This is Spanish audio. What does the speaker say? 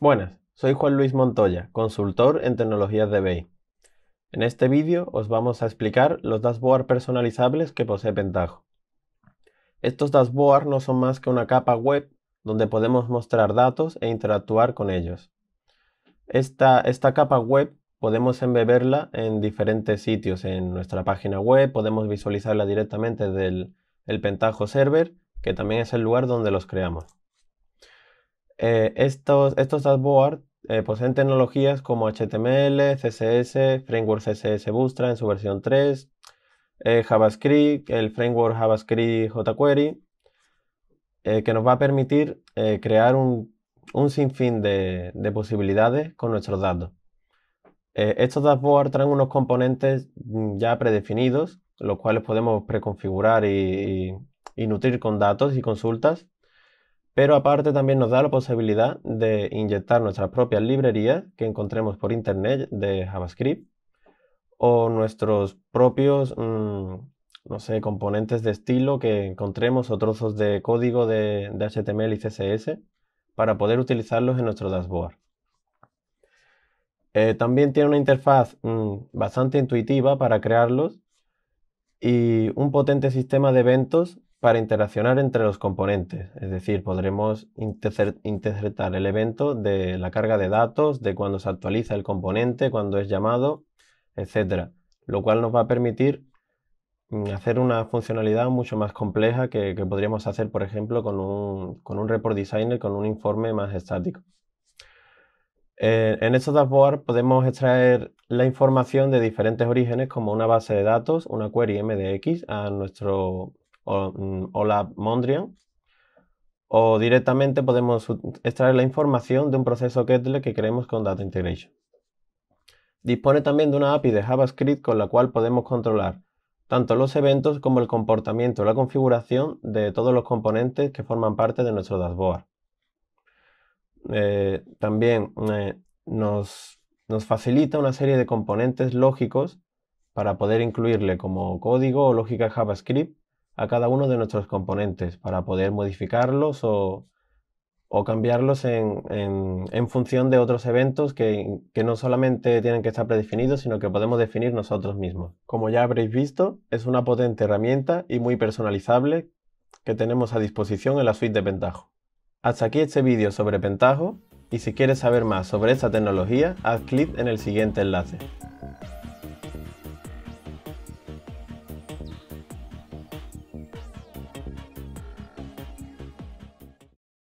Buenas, soy Juan Luis Montoya, consultor en tecnologías de Bay. En este vídeo os vamos a explicar los dashboards personalizables que posee Pentaho. Estos dashboards no son más que una capa web donde podemos mostrar datos e interactuar con ellos. Esta, esta capa web podemos embeberla en diferentes sitios. En nuestra página web podemos visualizarla directamente del el Pentaho Server, que también es el lugar donde los creamos. Eh, estos, estos dashboards eh, poseen tecnologías como HTML, CSS, Framework CSS Bootstrap en su versión 3, eh, JavaScript, el framework JavaScript jQuery, que nos va a permitir crear un, sinfín de, posibilidades con nuestros datos. estos dashboards traen unos componentes mm, ya predefinidos, los cuales podemos preconfigurar y nutrir con datos y consultas. Pero aparte también nos da la posibilidad de inyectar nuestras propias librerías que encontremos por internet de JavaScript o nuestros propios, mm, no sé, componentes de estilo que encontremos o trozos de código de, HTML y CSS para poder utilizarlos en nuestro dashboard. Eh, también tiene una interfaz mm, bastante intuitiva para crearlos y un potente sistema de eventos para interaccionar entre los componentes, es decir, podremos interpretar el evento de la carga de datos, de cuando se actualiza el componente, cuando es llamado, etcétera. Lo cual nos va a permitir mm, hacer una funcionalidad mucho más compleja que, podríamos hacer, por ejemplo, con un, report designer, con un informe más estático. Eh, en estos dashboards podemos extraer la información de diferentes orígenes como una base de datos, una query MDX a nuestro Mm, o la Mondrian, o directamente podemos extraer la información de un proceso Ketle que creemos con Data Integration. Dispone también de una API de JavaScript con la cual podemos controlar tanto los eventos como el comportamiento o la configuración de todos los componentes que forman parte de nuestro dashboard. Eh, también eh, nos, nos facilita una serie de componentes lógicos para poder incluirle como código o lógica JavaScript a cada uno de nuestros componentes para poder modificarlos o, cambiarlos en, función de otros eventos que, que, no solamente tienen que estar predefinidos, sino que podemos definir nosotros mismos. Como ya habréis visto, es una potente herramienta y muy personalizable que tenemos a disposición en la suite de Pentaho. Hasta aquí este vídeo sobre Pentaho y si quieres saber más sobre esta tecnología, haz clic en el siguiente enlace.